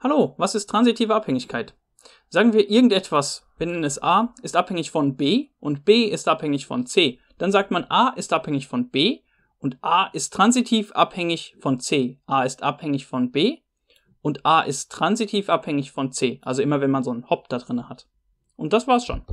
Hallo, was ist transitive Abhängigkeit? Sagen wir irgendetwas, wenn es A, ist abhängig von B und B ist abhängig von C. Dann sagt man A ist abhängig von B und A ist transitiv abhängig von C. A ist abhängig von B und A ist transitiv abhängig von C. Also immer wenn man so einen Hop da drin hat. Und das war's schon.